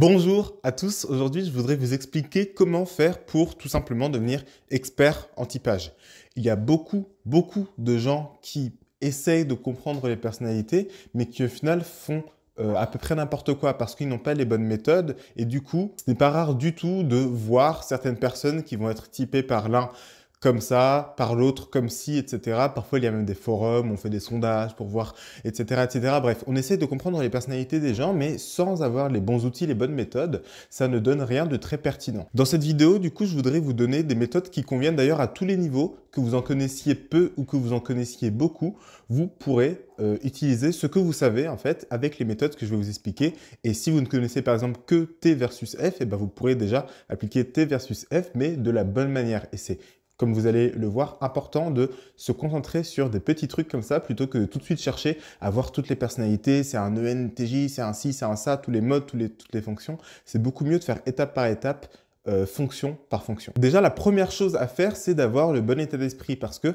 Bonjour à tous, aujourd'hui je voudrais vous expliquer comment faire pour tout simplement devenir expert en typage. Il y a beaucoup, beaucoup de gens qui essayent de comprendre les personnalités, mais qui au final font euh, à peu près n'importe quoi parce qu'ils n'ont pas les bonnes méthodes et du coup ce n'est pas rare du tout de voir certaines personnes qui vont être typées par l'un comme ça, par l'autre comme si, etc. Parfois, il y a même des forums, on fait des sondages pour voir, etc., etc. Bref, on essaie de comprendre les personnalités des gens, mais sans avoir les bons outils, les bonnes méthodes, ça ne donne rien de très pertinent. Dans cette vidéo, du coup, je voudrais vous donner des méthodes qui conviennent d'ailleurs à tous les niveaux, que vous en connaissiez peu ou que vous en connaissiez beaucoup, vous pourrez euh, utiliser ce que vous savez en fait avec les méthodes que je vais vous expliquer. Et si vous ne connaissez par exemple que T versus F, et eh ben vous pourrez déjà appliquer T versus F, mais de la bonne manière. Et c'est comme vous allez le voir, important de se concentrer sur des petits trucs comme ça plutôt que de tout de suite chercher à voir toutes les personnalités. C'est un ENTJ, c'est un ci, c'est un ça, tous les modes, les, toutes les fonctions. C'est beaucoup mieux de faire étape par étape euh, fonction par fonction. Déjà, la première chose à faire, c'est d'avoir le bon état d'esprit parce que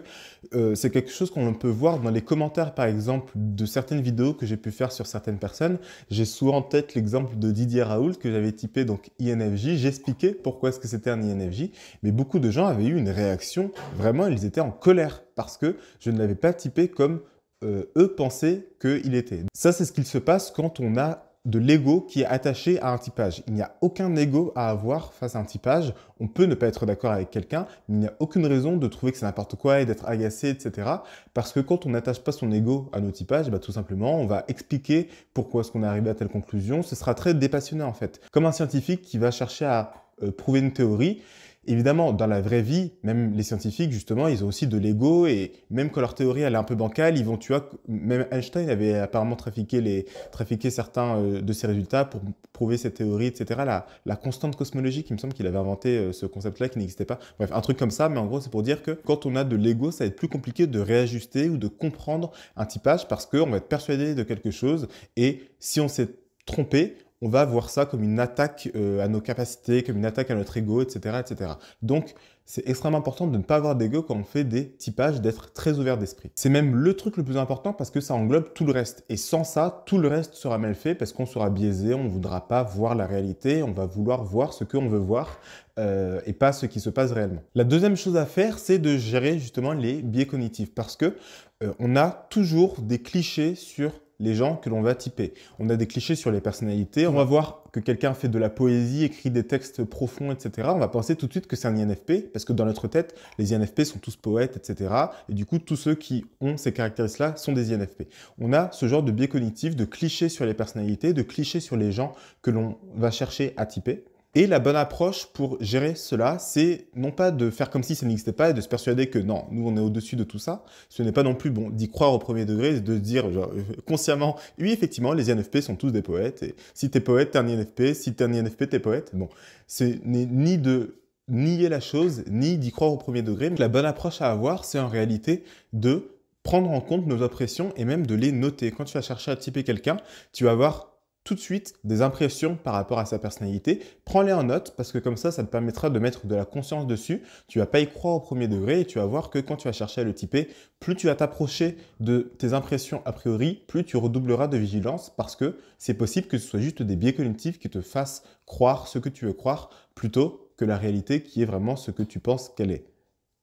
euh, c'est quelque chose qu'on peut voir dans les commentaires, par exemple, de certaines vidéos que j'ai pu faire sur certaines personnes. J'ai souvent en tête l'exemple de Didier Raoul que j'avais typé donc INFJ. J'expliquais pourquoi est-ce que c'était un INFJ, mais beaucoup de gens avaient eu une réaction. Vraiment, ils étaient en colère parce que je ne l'avais pas typé comme euh, eux pensaient qu'il était. Ça, c'est ce qu'il se passe quand on a de l'ego qui est attaché à un typage. Il n'y a aucun ego à avoir face à un typage. On peut ne pas être d'accord avec quelqu'un, mais il n'y a aucune raison de trouver que c'est n'importe quoi et d'être agacé, etc. Parce que quand on n'attache pas son ego à nos typages, bah, tout simplement, on va expliquer pourquoi est-ce qu'on est arrivé à telle conclusion. Ce sera très dépassionné en fait. Comme un scientifique qui va chercher à euh, prouver une théorie, Évidemment, dans la vraie vie, même les scientifiques, justement, ils ont aussi de l'ego et même quand leur théorie elle est un peu bancale, ils vont, tu vois, même Einstein avait apparemment trafiqué, les, trafiqué certains euh, de ses résultats pour prouver cette théorie, etc. La, la constante cosmologique, il me semble qu'il avait inventé euh, ce concept-là qui n'existait pas. Bref, un truc comme ça, mais en gros, c'est pour dire que quand on a de l'ego, ça va être plus compliqué de réajuster ou de comprendre un typage parce qu'on va être persuadé de quelque chose et si on s'est trompé, on va voir ça comme une attaque euh, à nos capacités, comme une attaque à notre ego, etc. etc. Donc, c'est extrêmement important de ne pas avoir d'ego quand on fait des typages, d'être très ouvert d'esprit. C'est même le truc le plus important parce que ça englobe tout le reste. Et sans ça, tout le reste sera mal fait parce qu'on sera biaisé, on ne voudra pas voir la réalité, on va vouloir voir ce qu'on veut voir euh, et pas ce qui se passe réellement. La deuxième chose à faire, c'est de gérer justement les biais cognitifs parce que euh, on a toujours des clichés sur les gens que l'on va typer. On a des clichés sur les personnalités. On va voir que quelqu'un fait de la poésie, écrit des textes profonds, etc. On va penser tout de suite que c'est un INFP, parce que dans notre tête, les INFP sont tous poètes, etc. Et du coup, tous ceux qui ont ces caractéristiques-là sont des INFP. On a ce genre de biais cognitif, de clichés sur les personnalités, de clichés sur les gens que l'on va chercher à typer. Et la bonne approche pour gérer cela, c'est non pas de faire comme si ça n'existait pas et de se persuader que non, nous on est au-dessus de tout ça. Ce n'est pas non plus bon d'y croire au premier degré, de se dire euh, consciemment, oui effectivement, les INFP sont tous des poètes. Et si t'es poète, t'es un INFP. Si t'es un INFP, t'es poète. Bon, ce n'est ni de nier la chose, ni d'y croire au premier degré. la bonne approche à avoir, c'est en réalité de prendre en compte nos impressions et même de les noter. Quand tu vas chercher à typer quelqu'un, tu vas voir, tout de suite des impressions par rapport à sa personnalité. Prends-les en note parce que comme ça, ça te permettra de mettre de la conscience dessus. Tu vas pas y croire au premier degré et tu vas voir que quand tu vas chercher à le typer, plus tu vas t'approcher de tes impressions a priori, plus tu redoubleras de vigilance parce que c'est possible que ce soit juste des biais cognitifs qui te fassent croire ce que tu veux croire plutôt que la réalité qui est vraiment ce que tu penses qu'elle est.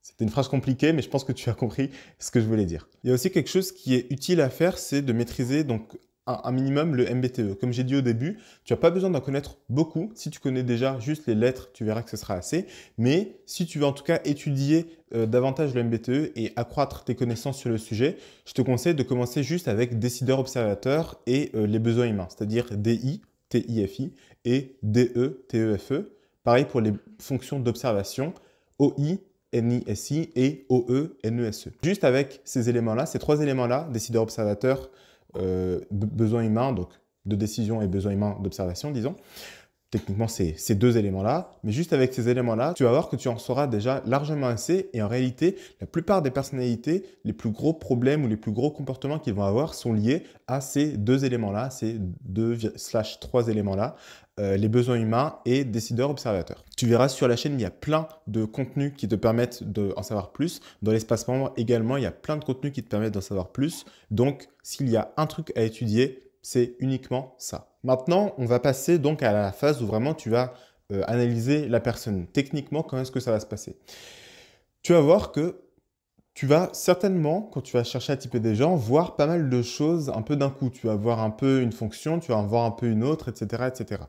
C'était une phrase compliquée, mais je pense que tu as compris ce que je voulais dire. Il y a aussi quelque chose qui est utile à faire, c'est de maîtriser donc un, minimum le MBTE. Comme j'ai dit au début, tu n'as pas besoin d'en connaître beaucoup. Si tu connais déjà juste les lettres, tu verras que ce sera assez. Mais si tu veux en tout cas étudier euh, davantage le MBTE et accroître tes connaissances sur le sujet, je te conseille de commencer juste avec décideur observateur et euh, les besoins humains, c'est-à-dire DI, TIFI et DE, TEFE. E. Pareil pour les fonctions d'observation, OI, NISI et OE, NESE. E. Juste avec ces éléments-là, ces trois éléments-là, décideur observateur, euh, besoin besoins humains, donc de décision et besoins humains d'observation, disons, Techniquement, c'est ces deux éléments-là. Mais juste avec ces éléments-là, tu vas voir que tu en sauras déjà largement assez. Et en réalité, la plupart des personnalités, les plus gros problèmes ou les plus gros comportements qu'ils vont avoir sont liés à ces deux éléments-là, ces deux slash trois éléments-là, euh, les besoins humains et décideurs-observateurs. Tu verras sur la chaîne, il y a plein de contenus qui te permettent d'en savoir plus. Dans l'espace membre également, il y a plein de contenus qui te permettent d'en savoir plus. Donc, s'il y a un truc à étudier, c'est uniquement ça. Maintenant, on va passer donc à la phase où vraiment tu vas euh, analyser la personne. Techniquement, comment est-ce que ça va se passer Tu vas voir que tu vas certainement, quand tu vas chercher à typer des gens, voir pas mal de choses un peu d'un coup. Tu vas voir un peu une fonction, tu vas en voir un peu une autre, etc. etc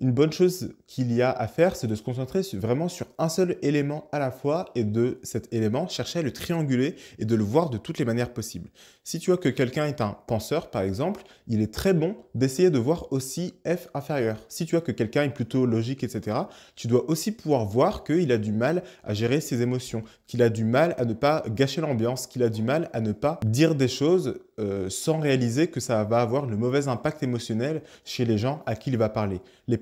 une bonne chose qu'il y a à faire, c'est de se concentrer vraiment sur un seul élément à la fois et de cet élément, chercher à le trianguler et de le voir de toutes les manières possibles. Si tu vois que quelqu'un est un penseur, par exemple, il est très bon d'essayer de voir aussi f inférieur. Si tu vois que quelqu'un est plutôt logique, etc., tu dois aussi pouvoir voir qu'il a du mal à gérer ses émotions, qu'il a du mal à ne pas gâcher l'ambiance, qu'il a du mal à ne pas dire des choses euh, sans réaliser que ça va avoir le mauvais impact émotionnel chez les gens à qui il va parler. Les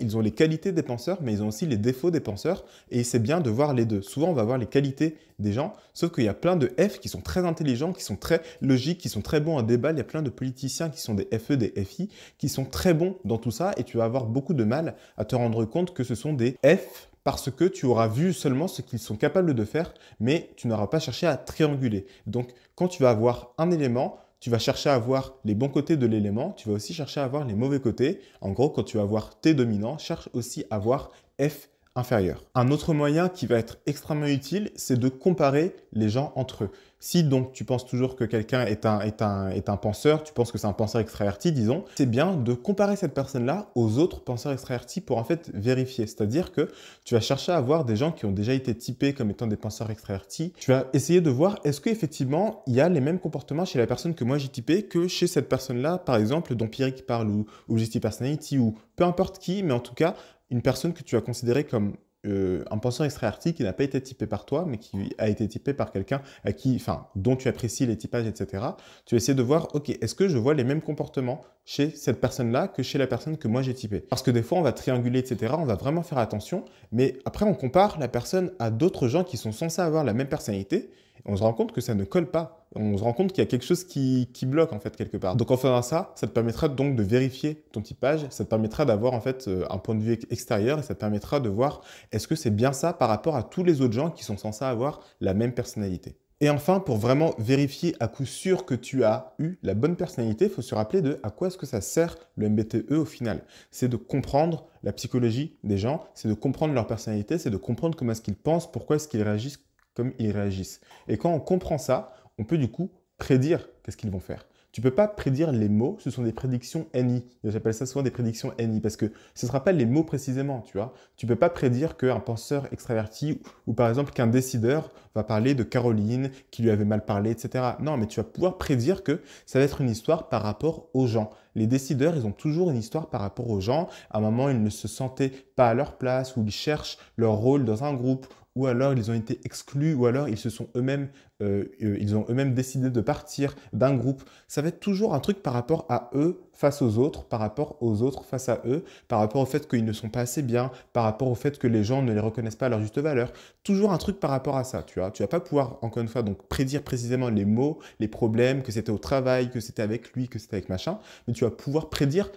ils ont les qualités des penseurs, mais ils ont aussi les défauts des penseurs, et c'est bien de voir les deux. Souvent, on va voir les qualités des gens, sauf qu'il y a plein de F qui sont très intelligents, qui sont très logiques, qui sont très bons à débattre Il y a plein de politiciens qui sont des FE, des FI, qui sont très bons dans tout ça, et tu vas avoir beaucoup de mal à te rendre compte que ce sont des F parce que tu auras vu seulement ce qu'ils sont capables de faire, mais tu n'auras pas cherché à trianguler. Donc, quand tu vas avoir un élément, tu vas chercher à voir les bons côtés de l'élément, tu vas aussi chercher à voir les mauvais côtés. En gros, quand tu vas voir T dominant, cherche aussi à voir F inférieur. Un autre moyen qui va être extrêmement utile, c'est de comparer les gens entre eux. Si donc tu penses toujours que quelqu'un est un, penseur, tu penses que c'est un penseur extraverti, disons, c'est bien de comparer cette personne-là aux autres penseurs extravertis pour en fait vérifier. C'est-à-dire que tu vas chercher à voir des gens qui ont déjà été typés comme étant des penseurs extravertis. Tu vas essayer de voir est-ce qu'effectivement il y a les mêmes comportements chez la personne que moi j'ai typé que chez cette personne-là, par exemple, dont Pierrick parle ou, ou Personality ou peu importe qui, mais en tout cas, une personne que tu as considérée comme euh, un penseur artiste qui n'a pas été typé par toi, mais qui a été typé par quelqu'un à qui, enfin, dont tu apprécies les typages, etc. Tu essaies de voir, ok, est-ce que je vois les mêmes comportements chez cette personne-là que chez la personne que moi j'ai typé Parce que des fois, on va trianguler, etc. On va vraiment faire attention, mais après, on compare la personne à d'autres gens qui sont censés avoir la même personnalité on se rend compte que ça ne colle pas. On se rend compte qu'il y a quelque chose qui, bloque en fait quelque part. Donc en faisant ça, ça te permettra donc de vérifier ton typage, ça te permettra d'avoir en fait euh, un point de vue extérieur et ça te permettra de voir est-ce que c'est bien ça par rapport à tous les autres gens qui sont censés avoir la même personnalité. Et enfin, pour vraiment vérifier à coup sûr que tu as eu la bonne personnalité, il faut se rappeler de à quoi est-ce que ça sert le MBTE au final. C'est de comprendre la psychologie des gens, c'est de comprendre leur personnalité, c'est de comprendre comment est-ce qu'ils pensent, pourquoi est-ce qu'ils réagissent comme ils réagissent. Et quand on comprend ça, on peut du coup prédire qu'est-ce qu'ils vont faire. Tu peux pas prédire les mots, ce sont des prédictions NI. J'appelle ça souvent des prédictions NI parce que ce ne sera pas les mots précisément, tu vois. Tu peux pas prédire qu'un penseur extraverti ou par exemple qu'un décideur va parler de Caroline, qui lui avait mal parlé, etc. Non, mais tu vas pouvoir prédire que ça va être une histoire par rapport aux gens. Les décideurs, ils ont toujours une histoire par rapport aux gens. À un moment, ils ne se sentaient pas à leur place ou ils cherchent leur rôle dans un groupe ou alors ils ont été exclus, ou alors ils se sont eux-mêmes, euh, euh, ils ont eux-mêmes décidé de partir d'un groupe. Ça va être toujours un truc par rapport à eux face aux autres, par rapport aux autres face à eux, par rapport au fait qu'ils ne sont pas assez bien, par rapport au fait que les gens ne les reconnaissent pas à leur juste valeur. Toujours un truc par rapport à ça, tu vois. Tu vas pas pouvoir, encore une fois, donc prédire précisément les mots, les problèmes, que c'était au travail, que c'était avec lui, que c'était avec machin, mais tu vas pouvoir prédire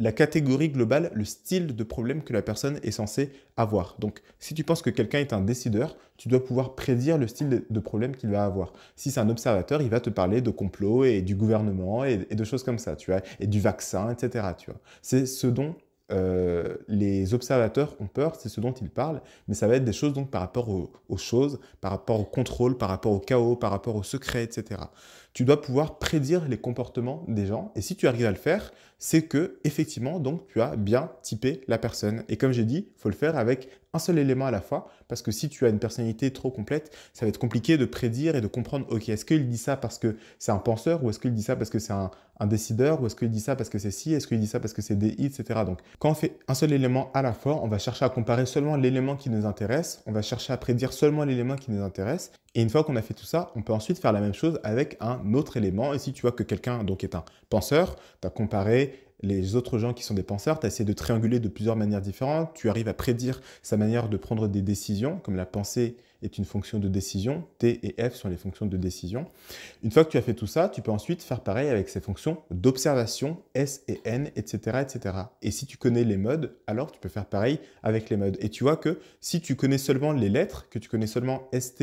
la catégorie globale, le style de problème que la personne est censée avoir. Donc, si tu penses que quelqu'un est un décideur, tu dois pouvoir prédire le style de problème qu'il va avoir. Si c'est un observateur, il va te parler de complot et du gouvernement et, de choses comme ça, tu vois, et du vaccin, etc. Tu vois. C'est ce dont euh, les observateurs ont peur, c'est ce dont ils parlent, mais ça va être des choses donc par rapport aux, aux choses, par rapport au contrôle, par rapport au chaos, par rapport au secret, etc tu dois pouvoir prédire les comportements des gens. Et si tu arrives à le faire, c'est que effectivement, donc, tu as bien typé la personne. Et comme j'ai dit, faut le faire avec un seul élément à la fois, parce que si tu as une personnalité trop complète, ça va être compliqué de prédire et de comprendre, ok, est-ce qu'il dit ça parce que c'est un penseur, ou est-ce qu'il dit ça parce que c'est un, décideur, ou est-ce qu'il dit ça parce que c'est ci, est-ce qu'il dit ça parce que c'est i, etc. Donc, quand on fait un seul élément à la fois, on va chercher à comparer seulement l'élément qui nous intéresse, on va chercher à prédire seulement l'élément qui nous intéresse, et une fois qu'on a fait tout ça, on peut ensuite faire la même chose avec un autre élément. Et si tu vois que quelqu'un donc est un penseur, tu as comparé les autres gens qui sont des penseurs, tu as essayé de trianguler de plusieurs manières différentes, tu arrives à prédire sa manière de prendre des décisions, comme la pensée est une fonction de décision, T et F sont les fonctions de décision. Une fois que tu as fait tout ça, tu peux ensuite faire pareil avec ces fonctions d'observation, S et N, etc., etc. Et si tu connais les modes, alors tu peux faire pareil avec les modes. Et tu vois que si tu connais seulement les lettres, que tu connais seulement ST,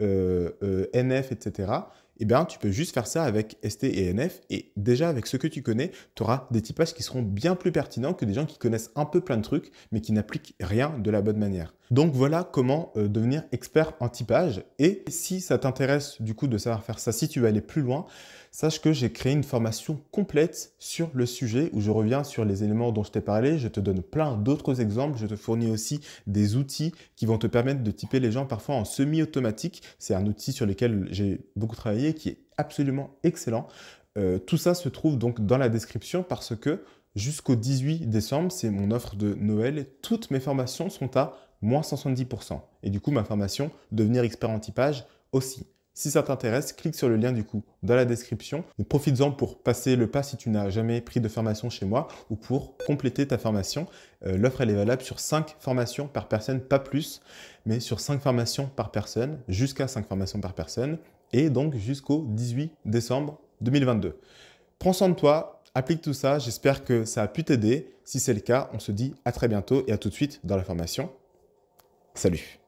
NF, etc., eh bien, tu peux juste faire ça avec ST et NF. Et déjà, avec ce que tu connais, tu auras des typages qui seront bien plus pertinents que des gens qui connaissent un peu plein de trucs, mais qui n'appliquent rien de la bonne manière. Donc voilà comment euh, devenir expert en typage. Et si ça t'intéresse du coup de savoir faire ça, si tu veux aller plus loin, sache que j'ai créé une formation complète sur le sujet où je reviens sur les éléments dont je t'ai parlé. Je te donne plein d'autres exemples. Je te fournis aussi des outils qui vont te permettre de typer les gens parfois en semi-automatique. C'est un outil sur lequel j'ai beaucoup travaillé qui est absolument excellent. Euh, tout ça se trouve donc dans la description parce que Jusqu'au 18 décembre, c'est mon offre de Noël. Toutes mes formations sont à moins 170%. Et du coup, ma formation Devenir expert en typage aussi. Si ça t'intéresse, clique sur le lien du coup dans la description. Profites-en pour passer le pas si tu n'as jamais pris de formation chez moi ou pour compléter ta formation. Euh, l'offre elle est valable sur 5 formations par personne, pas plus, mais sur 5 formations par personne, jusqu'à 5 formations par personne, et donc jusqu'au 18 décembre 2022. Prends soin de toi, Applique tout ça, j'espère que ça a pu t'aider. Si c'est le cas, on se dit à très bientôt et à tout de suite dans la formation. Salut